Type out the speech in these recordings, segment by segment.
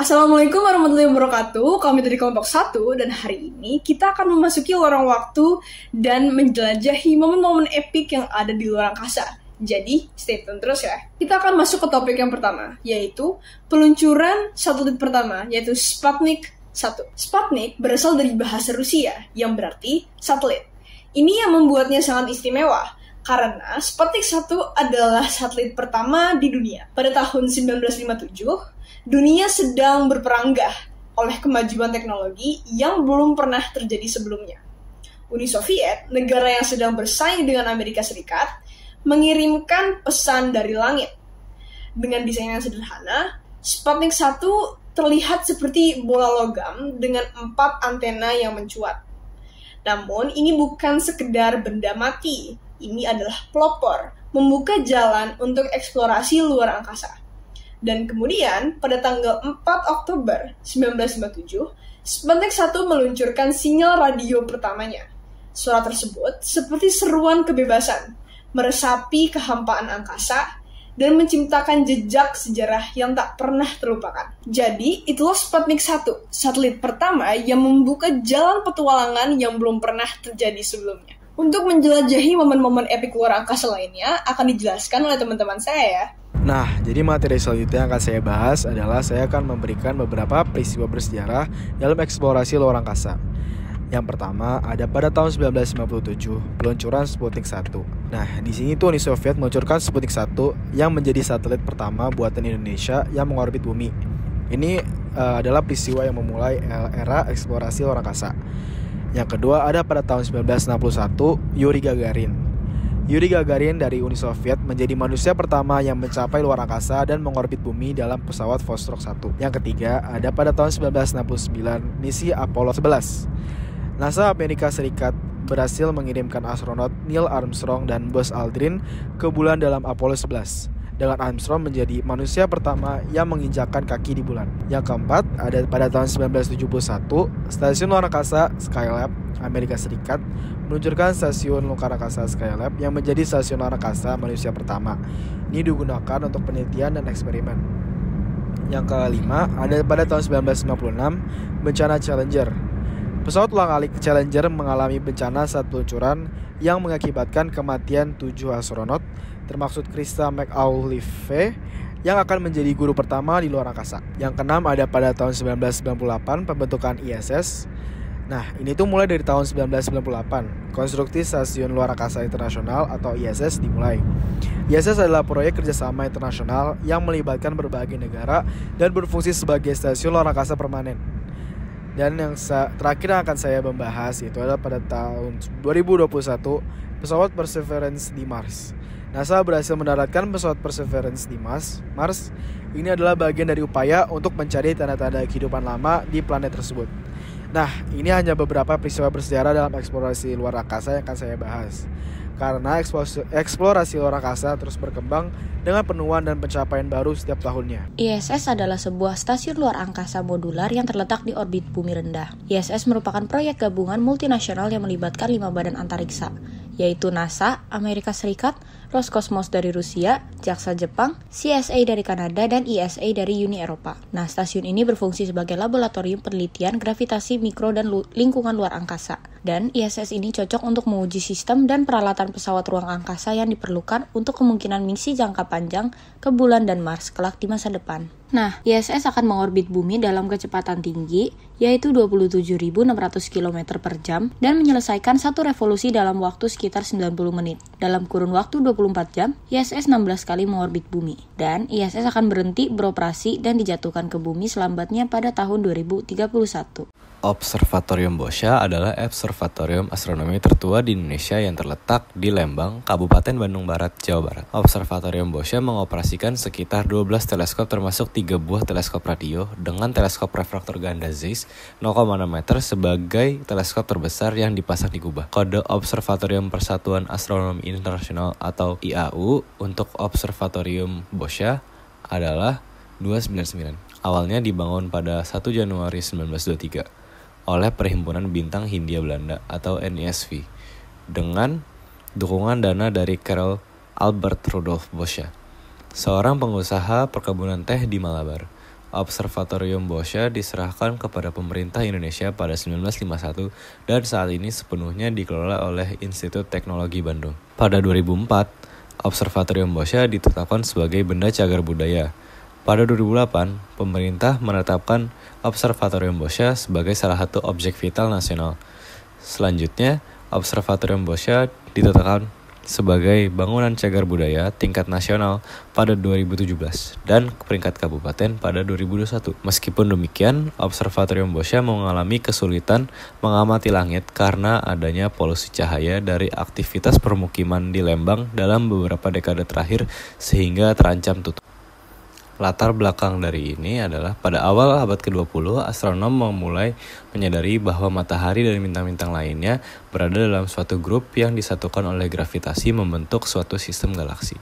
Assalamualaikum warahmatullahi wabarakatuh. Kami dari kelompok 1 dan hari ini kita akan memasuki lorong waktu dan menjelajahi momen-momen epik yang ada di luar angkasa. Jadi, stay tune terus ya. Kita akan masuk ke topik yang pertama, yaitu peluncuran satelit pertama, yaitu Sputnik 1. Sputnik berasal dari bahasa Rusia, yang berarti satelit. Ini yang membuatnya sangat istimewa, karena Sputnik 1 adalah satelit pertama di dunia. Pada tahun 1957, dunia sedang berperanggah oleh kemajuan teknologi yang belum pernah terjadi sebelumnya. Uni Soviet, negara yang sedang bersaing dengan Amerika Serikat, mengirimkan pesan dari langit. Dengan desain yang sederhana, Sputnik 1 terlihat seperti bola logam dengan empat antena yang mencuat. Namun, ini bukan sekedar benda mati. Ini adalah pelopor, membuka jalan untuk eksplorasi luar angkasa. Dan kemudian pada tanggal 4 Oktober 1997, Sputnik 1 meluncurkan sinyal radio pertamanya. Suara tersebut seperti seruan kebebasan, meresapi kehampaan angkasa, dan menciptakan jejak sejarah yang tak pernah terlupakan. Jadi, itulah Sputnik 1, satelit pertama yang membuka jalan petualangan yang belum pernah terjadi sebelumnya. Untuk menjelajahi momen-momen epic luar angkasa lainnya akan dijelaskan oleh teman-teman saya. Ya. Nah, jadi materi selanjutnya yang akan saya bahas adalah saya akan memberikan beberapa peristiwa bersejarah dalam eksplorasi luar angkasa. Yang pertama ada pada tahun 1957, peluncuran Sputnik 1. Nah, di sini tuh Uni Soviet meluncurkan Sputnik 1 yang menjadi satelit pertama buatan Indonesia yang mengorbit bumi. Ini uh, adalah peristiwa yang memulai era eksplorasi luar angkasa. Yang kedua ada pada tahun 1961 Yuri Gagarin. Yuri Gagarin dari Uni Soviet menjadi manusia pertama yang mencapai luar angkasa dan mengorbit bumi dalam pesawat Vostok 1. Yang ketiga ada pada tahun 1969 misi Apollo 11. NASA Amerika Serikat berhasil mengirimkan astronot Neil Armstrong dan Buzz Aldrin ke bulan dalam Apollo 11 dengan Armstrong menjadi manusia pertama yang menginjakkan kaki di bulan. Yang keempat, ada pada tahun 1971, stasiun luar angkasa Skylab Amerika Serikat meluncurkan stasiun luar angkasa Skylab yang menjadi stasiun luar angkasa manusia pertama. Ini digunakan untuk penelitian dan eksperimen. Yang kelima, ada pada tahun 1996, bencana Challenger Pesawat ulang alik Challenger mengalami bencana saat peluncuran yang mengakibatkan kematian tujuh astronot termasuk Krista McAuliffe yang akan menjadi guru pertama di luar angkasa. Yang keenam ada pada tahun 1998 pembentukan ISS. Nah, ini tuh mulai dari tahun 1998, konstruksi Stasiun Luar Angkasa Internasional atau ISS dimulai. ISS adalah proyek kerjasama internasional yang melibatkan berbagai negara dan berfungsi sebagai stasiun luar angkasa permanen. Dan yang terakhir yang akan saya membahas itu adalah pada tahun 2021 pesawat Perseverance di Mars. NASA berhasil mendaratkan pesawat Perseverance di Mars. Mars ini adalah bagian dari upaya untuk mencari tanda-tanda kehidupan lama di planet tersebut. Nah, ini hanya beberapa peristiwa bersejarah dalam eksplorasi luar angkasa yang akan saya bahas. Karena eksplorasi luar angkasa terus berkembang dengan penuaan dan pencapaian baru setiap tahunnya. ISS adalah sebuah stasiun luar angkasa modular yang terletak di orbit bumi rendah. ISS merupakan proyek gabungan multinasional yang melibatkan lima badan antariksa, yaitu NASA, Amerika Serikat, Roscosmos dari Rusia, Jaksa Jepang, CSA dari Kanada, dan ESA dari Uni Eropa. Nah, stasiun ini berfungsi sebagai laboratorium penelitian gravitasi mikro dan lu lingkungan luar angkasa. Dan ISS e ini cocok untuk menguji sistem dan peralatan pesawat ruang angkasa yang diperlukan untuk kemungkinan misi jangka panjang ke bulan dan Mars kelak di masa depan. Nah, ISS e akan mengorbit bumi dalam kecepatan tinggi, yaitu 27.600 km per jam, dan menyelesaikan satu revolusi dalam waktu sekitar 90 menit. Dalam kurun waktu 20 24 jam, ISS 16 kali mengorbit bumi. Dan ISS akan berhenti beroperasi dan dijatuhkan ke bumi selambatnya pada tahun 2031. Observatorium BOSYA adalah observatorium astronomi tertua di Indonesia yang terletak di Lembang, Kabupaten Bandung Barat, Jawa Barat. Observatorium BOSYA mengoperasikan sekitar 12 teleskop termasuk 3 buah teleskop radio dengan teleskop refraktor ganda Zeiss 0,6 meter sebagai teleskop terbesar yang dipasang di Kuba. Kode Observatorium Persatuan Astronomi Internasional atau IAU untuk Observatorium BOSYA adalah 299. Awalnya dibangun pada 1 Januari 1923 oleh Perhimpunan Bintang Hindia Belanda atau NISV dengan dukungan dana dari Karl Albert Rudolf Boscha, seorang pengusaha perkebunan teh di Malabar. Observatorium Boscha diserahkan kepada pemerintah Indonesia pada 1951 dan saat ini sepenuhnya dikelola oleh Institut Teknologi Bandung. Pada 2004, Observatorium Boscha ditetapkan sebagai benda cagar budaya pada 2008, pemerintah menetapkan Observatorium Bosia sebagai salah satu objek vital nasional. Selanjutnya, Observatorium Bosia ditetapkan sebagai bangunan cagar budaya tingkat nasional pada 2017 dan peringkat kabupaten pada 2021. Meskipun demikian, Observatorium Bosia mengalami kesulitan mengamati langit karena adanya polusi cahaya dari aktivitas permukiman di Lembang dalam beberapa dekade terakhir sehingga terancam tutup. Latar belakang dari ini adalah pada awal abad ke-20, astronom memulai menyadari bahwa matahari dan bintang-bintang lainnya berada dalam suatu grup yang disatukan oleh gravitasi membentuk suatu sistem galaksi.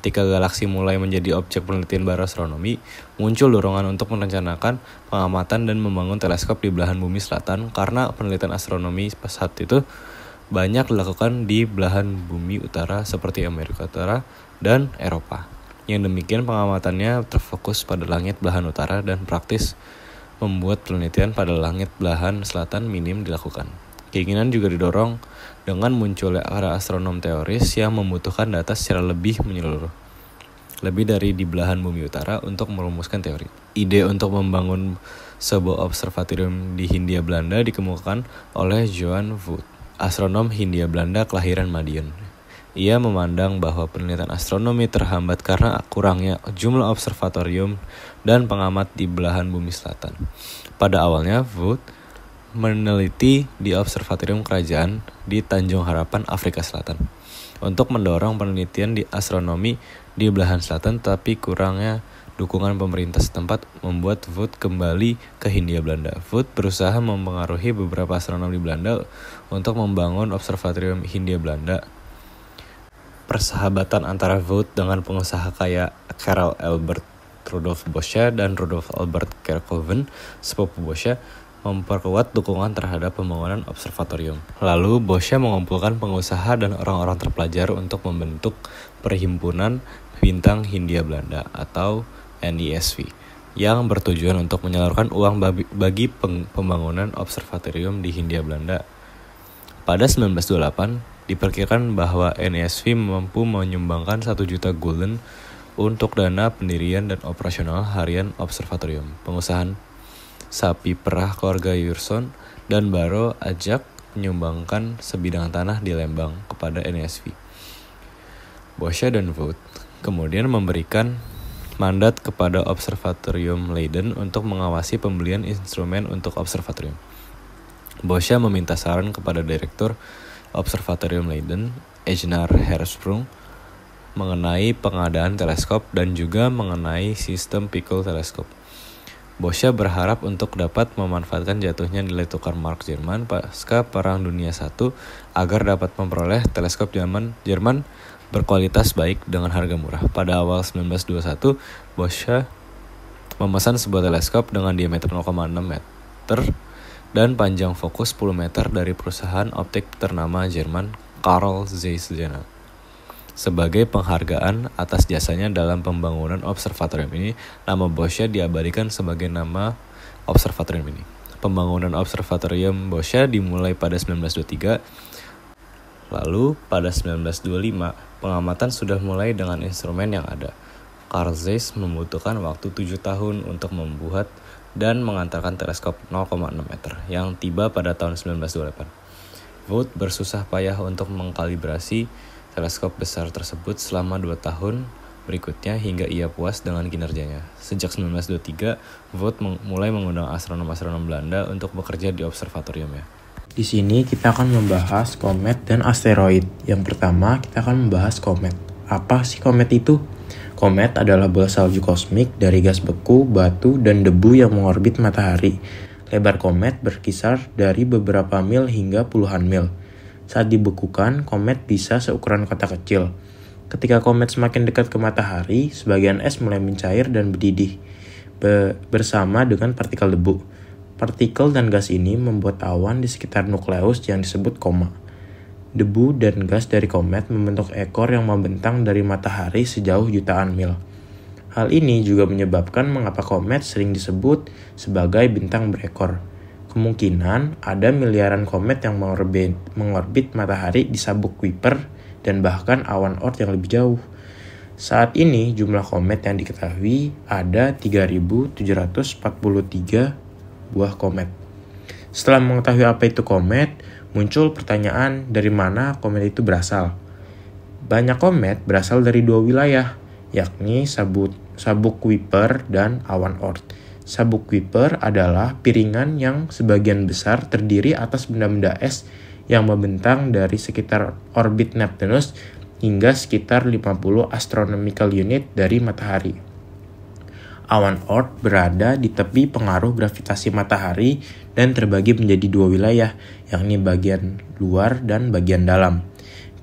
Ketika galaksi mulai menjadi objek penelitian baru astronomi, muncul dorongan untuk merencanakan pengamatan dan membangun teleskop di belahan bumi selatan karena penelitian astronomi saat itu banyak dilakukan di belahan bumi utara seperti Amerika Utara dan Eropa. Yang demikian pengamatannya terfokus pada langit belahan utara dan praktis membuat penelitian pada langit belahan selatan minim dilakukan. Keinginan juga didorong dengan munculnya para astronom teoris yang membutuhkan data secara lebih menyeluruh. Lebih dari di belahan bumi utara untuk merumuskan teori. Ide untuk membangun sebuah observatorium di Hindia Belanda dikemukakan oleh Johan Voigt, astronom Hindia Belanda kelahiran Madiun ia memandang bahwa penelitian astronomi terhambat karena kurangnya jumlah observatorium dan pengamat di belahan bumi selatan. Pada awalnya, Wood meneliti di Observatorium Kerajaan di Tanjung Harapan, Afrika Selatan untuk mendorong penelitian di astronomi di belahan selatan tapi kurangnya dukungan pemerintah setempat membuat Wood kembali ke Hindia Belanda. Wood berusaha mempengaruhi beberapa astronomi Belanda untuk membangun observatorium Hindia Belanda persahabatan antara Vought dengan pengusaha kaya Carol Albert Rudolf Boscha dan Rudolf Albert Kerkoven, sepupu Boscha, memperkuat dukungan terhadap pembangunan observatorium. Lalu, Boscha mengumpulkan pengusaha dan orang-orang terpelajar untuk membentuk Perhimpunan Bintang Hindia Belanda atau NISV yang bertujuan untuk menyalurkan uang bagi pembangunan observatorium di Hindia Belanda. Pada 1928, Diperkirakan bahwa NSV e mampu menyumbangkan 1 juta gulden untuk dana pendirian dan operasional harian observatorium. Pengusahaan sapi perah keluarga Yurson dan Baro ajak menyumbangkan sebidang tanah di Lembang kepada NSV. E Bosha dan Wood kemudian memberikan mandat kepada Observatorium Leiden untuk mengawasi pembelian instrumen untuk observatorium. Bosha meminta saran kepada direktur Observatorium Leiden, Ejnar Hersprung, mengenai pengadaan teleskop dan juga mengenai sistem pikul teleskop. Bosya berharap untuk dapat memanfaatkan jatuhnya nilai tukar mark Jerman pasca Perang Dunia I agar dapat memperoleh teleskop Jerman, Jerman berkualitas baik dengan harga murah. Pada awal 1921, Bosya memesan sebuah teleskop dengan diameter 0,6 meter dan panjang fokus 10 meter dari perusahaan optik ternama Jerman Karl Zeiss Jena. Sebagai penghargaan atas jasanya dalam pembangunan observatorium ini, nama Bosya diabadikan sebagai nama observatorium ini. Pembangunan observatorium Bosya dimulai pada 1923, lalu pada 1925 pengamatan sudah mulai dengan instrumen yang ada. Karl Zeiss membutuhkan waktu 7 tahun untuk membuat dan mengantarkan teleskop 0,6 meter yang tiba pada tahun 1928. Wood bersusah payah untuk mengkalibrasi teleskop besar tersebut selama 2 tahun berikutnya hingga ia puas dengan kinerjanya. Sejak 1923, Wood meng mulai mengundang astronom-astronom Belanda untuk bekerja di observatoriumnya. Di sini kita akan membahas komet dan asteroid. Yang pertama, kita akan membahas komet. Apa sih komet itu? Komet adalah bola salju kosmik dari gas beku, batu, dan debu yang mengorbit matahari. Lebar komet berkisar dari beberapa mil hingga puluhan mil. Saat dibekukan, komet bisa seukuran kota kecil. Ketika komet semakin dekat ke matahari, sebagian es mulai mencair dan berdidih be bersama dengan partikel debu. Partikel dan gas ini membuat awan di sekitar nukleus yang disebut koma. Debu dan gas dari komet membentuk ekor yang membentang dari matahari sejauh jutaan mil. Hal ini juga menyebabkan mengapa komet sering disebut sebagai bintang berekor. Kemungkinan ada miliaran komet yang mengorbit, mengorbit matahari di sabuk Kuiper dan bahkan awan Oort yang lebih jauh. Saat ini jumlah komet yang diketahui ada 3743 buah komet. Setelah mengetahui apa itu komet, Muncul pertanyaan dari mana komet itu berasal. Banyak komet berasal dari dua wilayah, yakni sabut, sabuk Kuiper dan awan Oort. Sabuk Kuiper adalah piringan yang sebagian besar terdiri atas benda-benda es yang membentang dari sekitar orbit Neptunus hingga sekitar 50 astronomical unit dari matahari awan Oort berada di tepi pengaruh gravitasi matahari dan terbagi menjadi dua wilayah, yakni bagian luar dan bagian dalam.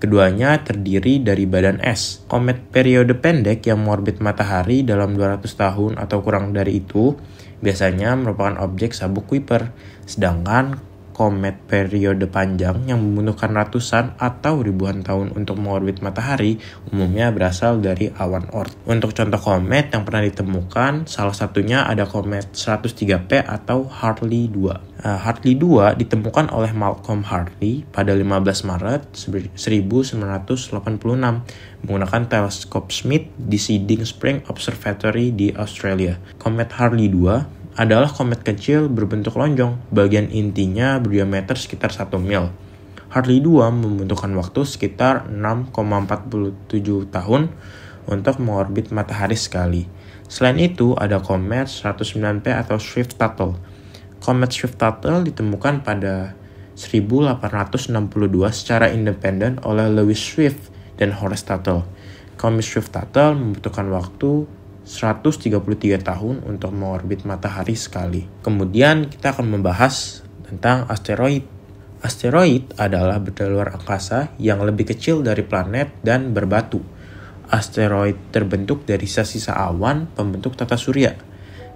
Keduanya terdiri dari badan es. Komet periode pendek yang mengorbit matahari dalam 200 tahun atau kurang dari itu biasanya merupakan objek sabuk Kuiper, sedangkan komet periode panjang yang membutuhkan ratusan atau ribuan tahun untuk mengorbit matahari umumnya berasal dari awan Oort. Untuk contoh komet yang pernah ditemukan, salah satunya ada komet 103P atau Hartley 2. Uh, eh, Hartley 2 ditemukan oleh Malcolm Hartley pada 15 Maret 1986 menggunakan teleskop Smith di Seeding Spring Observatory di Australia. Komet Hartley 2 adalah komet kecil berbentuk lonjong, bagian intinya berdiameter sekitar 1 mil. Hartley 2 membutuhkan waktu sekitar 6,47 tahun untuk mengorbit matahari sekali. Selain itu, ada komet 109P atau Swift Tuttle. Komet Swift Tuttle ditemukan pada 1862 secara independen oleh Lewis Swift dan Horace Tuttle. Komet Swift Tuttle membutuhkan waktu 133 tahun untuk mengorbit matahari sekali. Kemudian kita akan membahas tentang asteroid. Asteroid adalah benda luar angkasa yang lebih kecil dari planet dan berbatu. Asteroid terbentuk dari sisa-sisa awan pembentuk tata surya,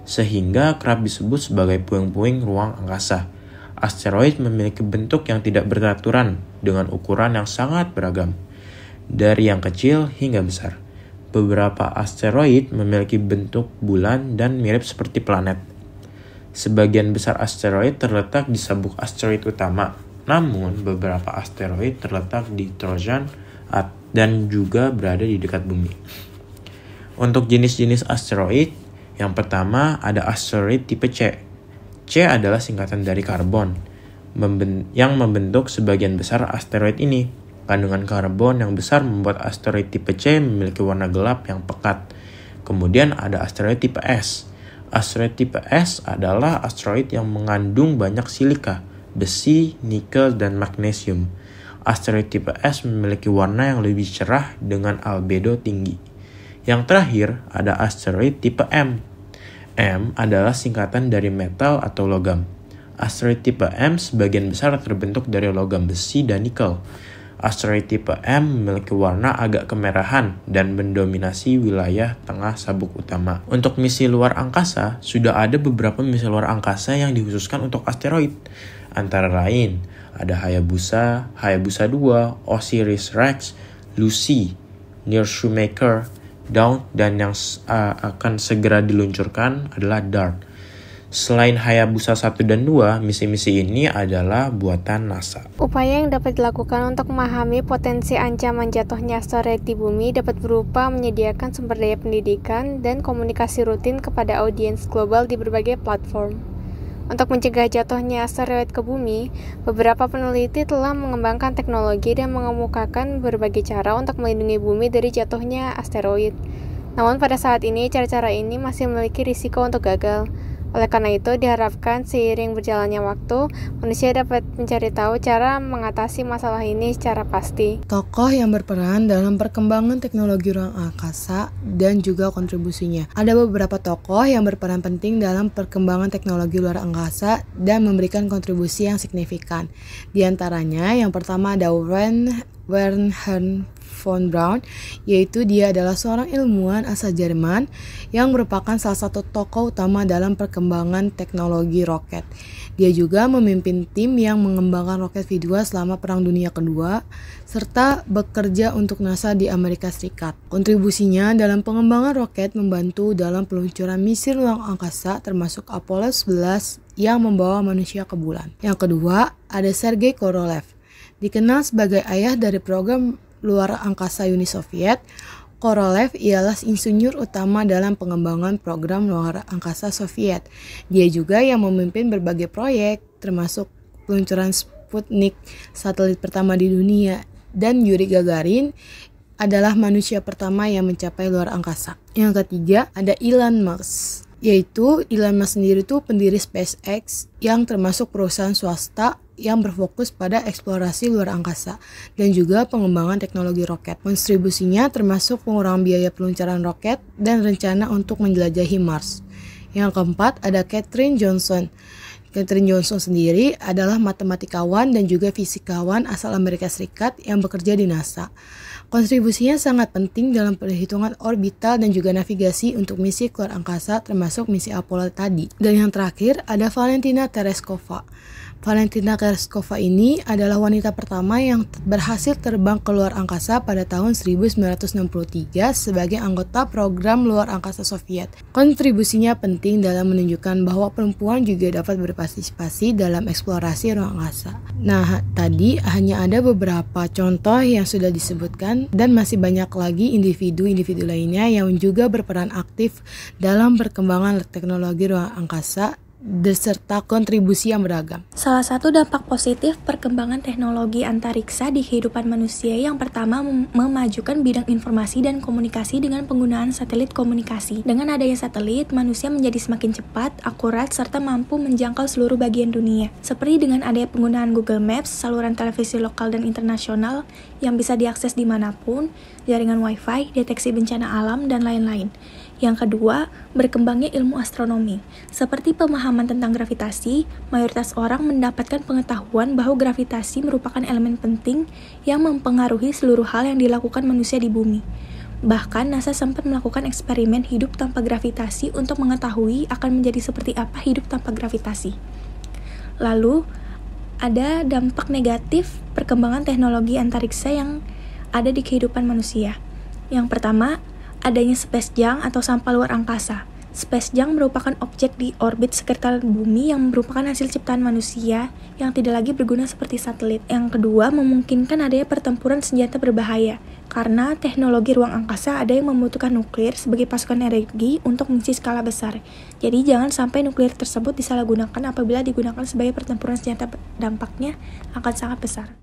sehingga kerap disebut sebagai puing-puing ruang angkasa. Asteroid memiliki bentuk yang tidak beraturan dengan ukuran yang sangat beragam, dari yang kecil hingga besar beberapa asteroid memiliki bentuk bulan dan mirip seperti planet. Sebagian besar asteroid terletak di sabuk asteroid utama, namun beberapa asteroid terletak di Trojan dan juga berada di dekat bumi. Untuk jenis-jenis asteroid, yang pertama ada asteroid tipe C. C adalah singkatan dari karbon yang membentuk sebagian besar asteroid ini. Kandungan karbon yang besar membuat asteroid tipe C memiliki warna gelap yang pekat. Kemudian ada asteroid tipe S. Asteroid tipe S adalah asteroid yang mengandung banyak silika, besi, nikel, dan magnesium. Asteroid tipe S memiliki warna yang lebih cerah dengan albedo tinggi. Yang terakhir, ada asteroid tipe M. M adalah singkatan dari metal atau logam. Asteroid tipe M sebagian besar terbentuk dari logam besi dan nikel Asteroid tipe M memiliki warna agak kemerahan dan mendominasi wilayah tengah sabuk utama. Untuk misi luar angkasa, sudah ada beberapa misi luar angkasa yang dikhususkan untuk asteroid. Antara lain, ada Hayabusa, Hayabusa 2, Osiris Rex, Lucy, Near Shoemaker, Dawn, dan yang uh, akan segera diluncurkan adalah DART Selain Hayabusa 1 dan 2, misi-misi ini adalah buatan NASA. Upaya yang dapat dilakukan untuk memahami potensi ancaman jatuhnya asteroid di bumi dapat berupa menyediakan sumber daya pendidikan dan komunikasi rutin kepada audiens global di berbagai platform. Untuk mencegah jatuhnya asteroid ke bumi, beberapa peneliti telah mengembangkan teknologi dan mengemukakan berbagai cara untuk melindungi bumi dari jatuhnya asteroid. Namun pada saat ini, cara-cara ini masih memiliki risiko untuk gagal. Oleh karena itu, diharapkan seiring berjalannya waktu, manusia dapat mencari tahu cara mengatasi masalah ini secara pasti. Tokoh yang berperan dalam perkembangan teknologi ruang angkasa dan juga kontribusinya. Ada beberapa tokoh yang berperan penting dalam perkembangan teknologi luar angkasa dan memberikan kontribusi yang signifikan. Di antaranya, yang pertama ada Warren Wernher von Braun, yaitu dia adalah seorang ilmuwan asal Jerman yang merupakan salah satu tokoh utama dalam perkembangan teknologi roket. Dia juga memimpin tim yang mengembangkan roket V2 selama Perang Dunia Kedua, serta bekerja untuk NASA di Amerika Serikat. Kontribusinya dalam pengembangan roket membantu dalam peluncuran misi ruang angkasa termasuk Apollo 11 yang membawa manusia ke bulan. Yang kedua, ada Sergei Korolev. Dikenal sebagai ayah dari program luar angkasa Uni Soviet, Korolev ialah insinyur utama dalam pengembangan program luar angkasa Soviet. Dia juga yang memimpin berbagai proyek, termasuk peluncuran Sputnik, satelit pertama di dunia, dan Yuri Gagarin adalah manusia pertama yang mencapai luar angkasa. Yang ketiga, ada Elon Musk yaitu Elon Musk sendiri itu pendiri SpaceX yang termasuk perusahaan swasta yang berfokus pada eksplorasi luar angkasa dan juga pengembangan teknologi roket. Kontribusinya termasuk pengurangan biaya peluncuran roket dan rencana untuk menjelajahi Mars. Yang keempat ada Catherine Johnson. Catherine Johnson sendiri adalah matematikawan dan juga fisikawan asal Amerika Serikat yang bekerja di NASA. Kontribusinya sangat penting dalam perhitungan orbital dan juga navigasi untuk misi keluar angkasa termasuk misi Apollo tadi. Dan yang terakhir ada Valentina Tereskova. Valentina Tereskova ini adalah wanita pertama yang berhasil terbang ke luar angkasa pada tahun 1963 sebagai anggota program luar angkasa Soviet. Kontribusinya penting dalam menunjukkan bahwa perempuan juga dapat berpartisipasi dalam eksplorasi ruang angkasa. Nah, tadi hanya ada beberapa contoh yang sudah disebutkan dan masih banyak lagi individu-individu lainnya yang juga berperan aktif dalam perkembangan teknologi ruang angkasa beserta kontribusi yang beragam. Salah satu dampak positif perkembangan teknologi antariksa di kehidupan manusia yang pertama mem memajukan bidang informasi dan komunikasi dengan penggunaan satelit komunikasi. Dengan adanya satelit, manusia menjadi semakin cepat, akurat, serta mampu menjangkau seluruh bagian dunia. Seperti dengan adanya penggunaan Google Maps, saluran televisi lokal dan internasional yang bisa diakses dimanapun, jaringan Wi-Fi, deteksi bencana alam, dan lain-lain. Yang kedua, berkembangnya ilmu astronomi. Seperti pemahaman tentang gravitasi, mayoritas orang mendapatkan pengetahuan bahwa gravitasi merupakan elemen penting yang mempengaruhi seluruh hal yang dilakukan manusia di bumi. Bahkan NASA sempat melakukan eksperimen hidup tanpa gravitasi untuk mengetahui akan menjadi seperti apa hidup tanpa gravitasi. Lalu, ada dampak negatif perkembangan teknologi antariksa yang ada di kehidupan manusia. Yang pertama, adanya space junk atau sampah luar angkasa. Space junk merupakan objek di orbit sekitar bumi yang merupakan hasil ciptaan manusia yang tidak lagi berguna seperti satelit. Yang kedua, memungkinkan adanya pertempuran senjata berbahaya karena teknologi ruang angkasa ada yang membutuhkan nuklir sebagai pasukan energi untuk mengisi skala besar. Jadi jangan sampai nuklir tersebut disalahgunakan apabila digunakan sebagai pertempuran senjata dampaknya akan sangat besar.